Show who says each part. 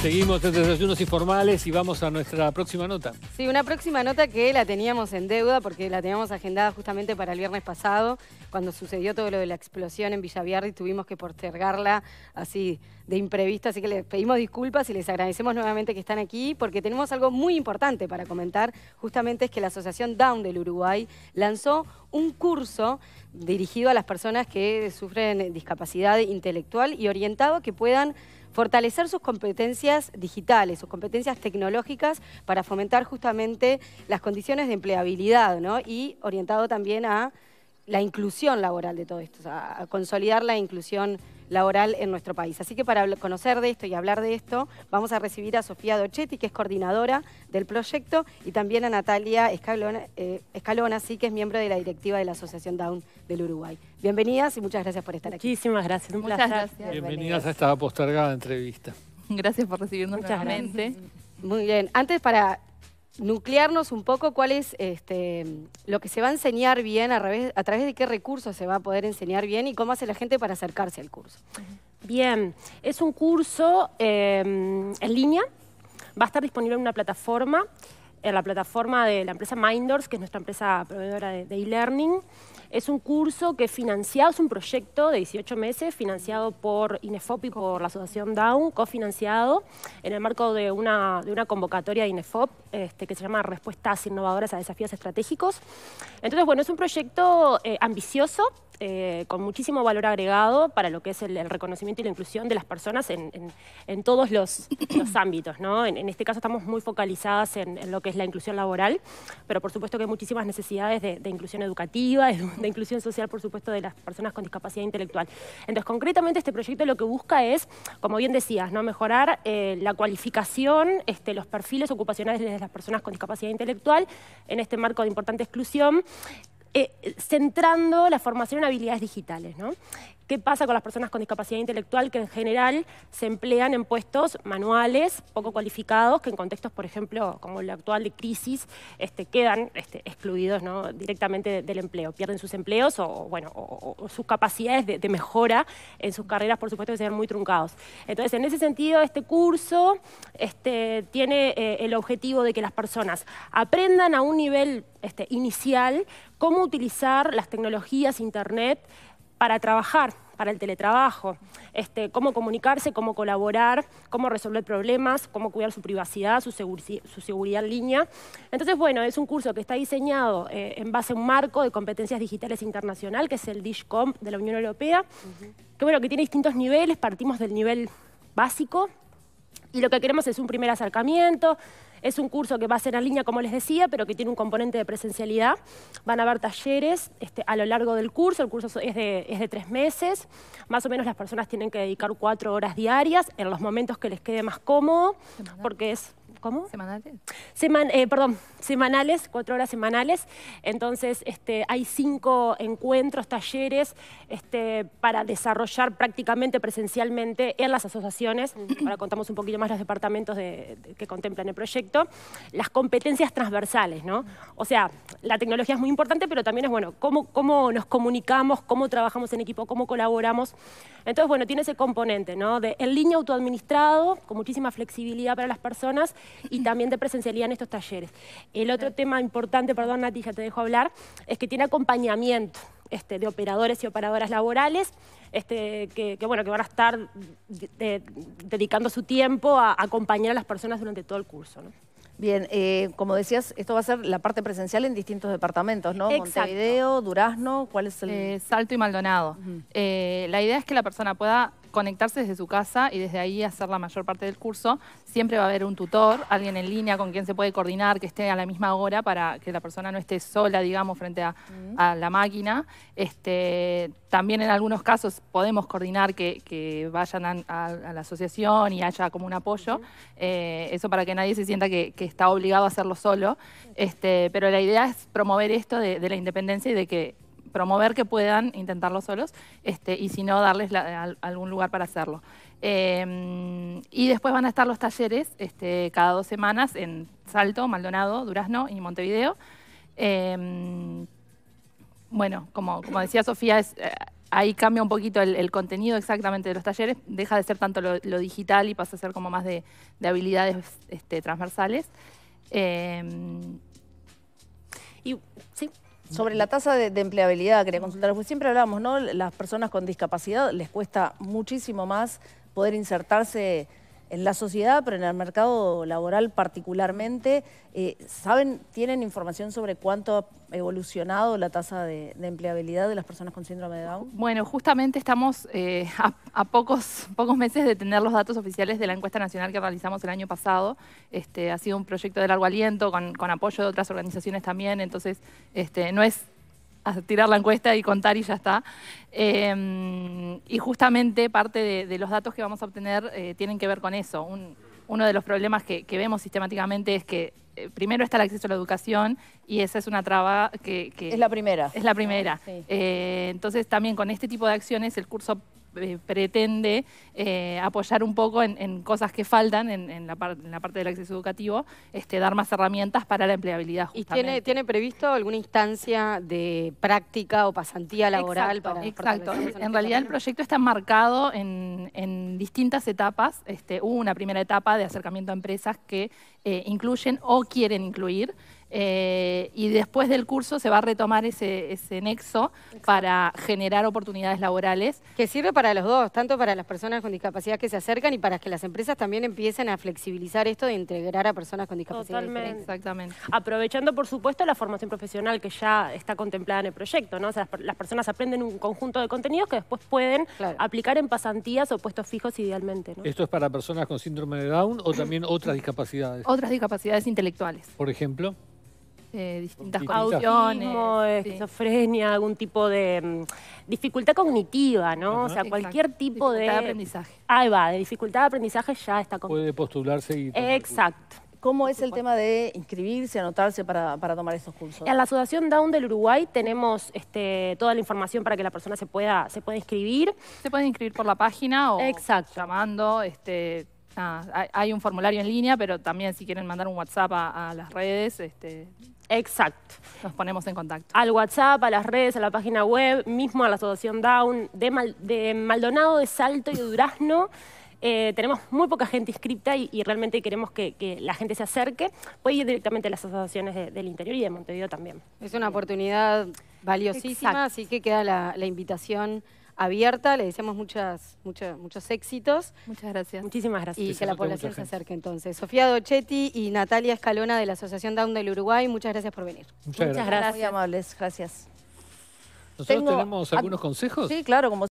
Speaker 1: Seguimos los desayunos informales y vamos a nuestra próxima nota.
Speaker 2: Sí, una próxima nota que la teníamos en deuda porque la teníamos agendada justamente para el viernes pasado, cuando sucedió todo lo de la explosión en y tuvimos que postergarla así de imprevisto, así que les pedimos disculpas y les agradecemos nuevamente que están aquí porque tenemos algo muy importante para comentar, justamente es que la Asociación Down del Uruguay lanzó un curso dirigido a las personas que sufren discapacidad intelectual y orientado que puedan fortalecer sus competencias digitales, sus competencias tecnológicas para fomentar justamente las condiciones de empleabilidad ¿no? y orientado también a la inclusión laboral de todo esto, a consolidar la inclusión laboral en nuestro país. Así que para conocer de esto y hablar de esto, vamos a recibir a Sofía Dochetti, que es coordinadora del proyecto, y también a Natalia eh, Escalona, que es miembro de la directiva de la Asociación Down del Uruguay. Bienvenidas y muchas gracias por estar aquí. Muchísimas gracias. muchas gracias.
Speaker 1: Bienvenidas a esta postergada entrevista.
Speaker 2: Gracias por recibirnos muchas nuevamente. Muy bien. Antes, para nuclearnos un poco cuál es este, lo que se va a enseñar bien, a, través de qué recursos se va a poder enseñar bien y cómo hace la gente para acercarse al curso. Bien, es un curso
Speaker 3: em, en línea, va a estar disponible en una plataforma, en la plataforma de la empresa Mindors, que es nuestra empresa proveedora de e-learning. Es un curso que es financiado, es un proyecto de 18 meses financiado por INEFOP y por la Asociación Down, cofinanciado en el marco de una, de una convocatoria de INEFOP este, que se llama Respuestas Innovadoras a Desafíos Estratégicos. Entonces, bueno, es un proyecto eh, ambicioso, eh, con muchísimo valor agregado para lo que es el, reconocimiento y la inclusión de las personas en, en, todos los, ámbitos. ¿no? En, este caso estamos muy focalizadas en, lo que es la inclusión laboral, pero por supuesto que hay muchísimas necesidades de, inclusión educativa, de inclusión social, por supuesto, de las personas con discapacidad intelectual. Entonces, concretamente, este proyecto lo que busca es, como bien decías, ¿no? mejorar eh, la cualificación, este, los perfiles ocupacionales de las personas con discapacidad intelectual en este marco de importante exclusión. Eh, centrando la formación en habilidades digitales. ¿no? ¿Qué pasa con las personas con discapacidad intelectual que en general se emplean en puestos manuales, poco cualificados, que en contextos, por ejemplo, como el actual de crisis, este, quedan este, excluidos directamente del empleo? Pierden sus empleos o, bueno, sus capacidades de, mejora en sus carreras, por supuesto, que se ven muy truncados. Entonces, en ese sentido, este curso este, tiene eh, el objetivo de que las personas aprendan a un nivel inicial cómo utilizar las tecnologías, Internet, para trabajar, para el teletrabajo, este, cómo comunicarse, cómo colaborar, cómo resolver problemas, cómo cuidar su privacidad, su, seguridad en línea. Entonces, bueno, es un curso que está diseñado eh, en base a un marco de competencias digitales internacional, que es el DishComp de la Unión Europea, que bueno, que tiene distintos niveles, partimos del nivel básico, y lo que queremos es un primer acercamiento, es un curso que va a ser en línea, como les decía, pero que tiene un componente de presencialidad. Van a haber talleres este, a lo largo del curso, el curso es de, es de, tres meses, más o menos las personas tienen que dedicar cuatro horas diarias en los momentos que les quede más cómodo, porque es ¿Cómo? ¿Semanales? Eh, perdón, semanales, cuatro horas semanales. Entonces, este, hay cinco encuentros, talleres este, para desarrollar prácticamente presencialmente en las asociaciones. Ahora contamos un poquito más los departamentos que contemplan el proyecto. Las competencias transversales, ¿no? O sea, la tecnología es muy importante, pero también es, bueno, cómo, cómo nos comunicamos, cómo trabajamos en equipo, cómo colaboramos. Entonces, bueno, tiene ese componente, ¿no? De en línea autoadministrado, con muchísima flexibilidad para las personas y también de presencialidad en estos talleres. El otro tema importante, perdón Nati, ya te dejo hablar, es que tiene acompañamiento. Este, de operadores y operadoras laborales, este, que, bueno, que van a estar dedicando su tiempo a, acompañar a las personas durante todo el curso.
Speaker 1: Bien, eh, como decías, esto va a ser la parte presencial en distintos departamentos, ¿no? Montevideo, Durazno, ¿cuál es el...? Eh, Salto y Maldonado. Eh, la idea es que la persona pueda conectarse desde su casa y desde ahí hacer la mayor parte del curso. Siempre va a haber un tutor, alguien en línea con quien se puede coordinar, que esté a la misma hora para que la persona no esté sola, digamos, frente a, la máquina. Este, también en algunos casos podemos coordinar que, vayan a, la asociación y haya como un apoyo. Eh, eso para que nadie se sienta que, está obligado a hacerlo solo. Este, pero la idea es promover esto de la independencia y de que promover que puedan intentarlo solos este, y si no, darles algún lugar para hacerlo. Em, y después van a estar los talleres este, cada dos semanas en Salto, Maldonado, Durazno y Montevideo. Em, bueno, como, decía Sofía, eh, ahí cambia un poquito el, contenido exactamente de los talleres, deja de ser tanto lo, digital y pasa a ser como más de, habilidades este, transversales. Em, y sí, sobre la tasa de, empleabilidad, quería consultar, pues siempre hablamos, ¿no? Las personas con discapacidad les cuesta muchísimo más poder insertarse en la sociedad, pero en el mercado laboral particularmente. Eh, ¿Saben, tienen información sobre cuánto ha evolucionado la tasa de, empleabilidad de las personas con síndrome de Down? Bueno, justamente estamos eh, a, pocos, pocos meses de tener los datos oficiales de la encuesta nacional que realizamos el año pasado. Este, ha sido un proyecto de largo aliento, con, con apoyo de otras organizaciones también, entonces este, no es tirar la encuesta y contar y ya está. Em, y justamente parte de, los datos que vamos a obtener eh, tienen que ver con eso. uno de los problemas que, vemos sistemáticamente es que eh, primero está el acceso a la educación y esa es una traba que... es la primera. Es la primera. Eh, entonces también con este tipo de acciones el curso eh, pretende eh, apoyar un poco en, cosas que faltan en, la parte del acceso educativo, este, dar más herramientas para la empleabilidad. ¿Y tiene, previsto alguna instancia de práctica o pasantía laboral? para exacto. en realidad el proyecto está marcado en, distintas etapas. Este, hubo una primera etapa de acercamiento a empresas que eh, incluyen o quieren incluir eh, y después del curso se va a retomar ese, nexo para generar oportunidades
Speaker 2: laborales. Que sirve para los dos, tanto para las personas con discapacidad que se acercan y para que las empresas también empiecen a flexibilizar esto de integrar a personas con discapacidad. Totalmente. Exactamente.
Speaker 3: Aprovechando, por supuesto, la formación profesional que ya está contemplada en el proyecto, ¿no? las, personas aprenden un conjunto de contenidos que después pueden aplicar en pasantías o puestos fijos idealmente,
Speaker 1: ¿Esto es para personas con síndrome de Down o también otras discapacidades?
Speaker 3: Otras discapacidades intelectuales. Por ejemplo. Eh, distintas Autismo, esquizofrenia, algún tipo de mm, dificultad cognitiva, ¿no? O sea, cualquier tipo de... aprendizaje. Ahí va, de dificultad de aprendizaje ya está... Con... Puede
Speaker 1: postularse y... Exacto.
Speaker 3: ¿Cómo es el tema de inscribirse, anotarse para, tomar estos cursos? En la Asociación Down del Uruguay tenemos este, toda la información para que la persona se pueda, se pueda inscribir. Se puede inscribir por la página o llamando. Este,
Speaker 1: hay un formulario en línea, pero también si quieren mandar un WhatsApp a, las redes, este,
Speaker 3: Exacto. Nos ponemos en contacto. Al WhatsApp, a las redes, a la página web, mismo a la Asociación Down, de, de Maldonado, de Salto y de Durazno. Eh, tenemos muy poca gente inscrita y, realmente queremos que, la gente se acerque. Puede ir directamente a las asociaciones del interior y de
Speaker 2: Montevideo también. Es una oportunidad valiosísima, así que queda la, la invitación abierta, le deseamos muchas, muchas, muchos éxitos. Muchas gracias. Muchísimas gracias. Y que la población se acerque entonces. Sofía Dochetti y Natalia Escalona de la Asociación Down del Uruguay, muchas gracias por venir. Muchas, gracias. Muy amables, gracias. Nosotros tenemos algunos consejos. Sí,
Speaker 1: claro, como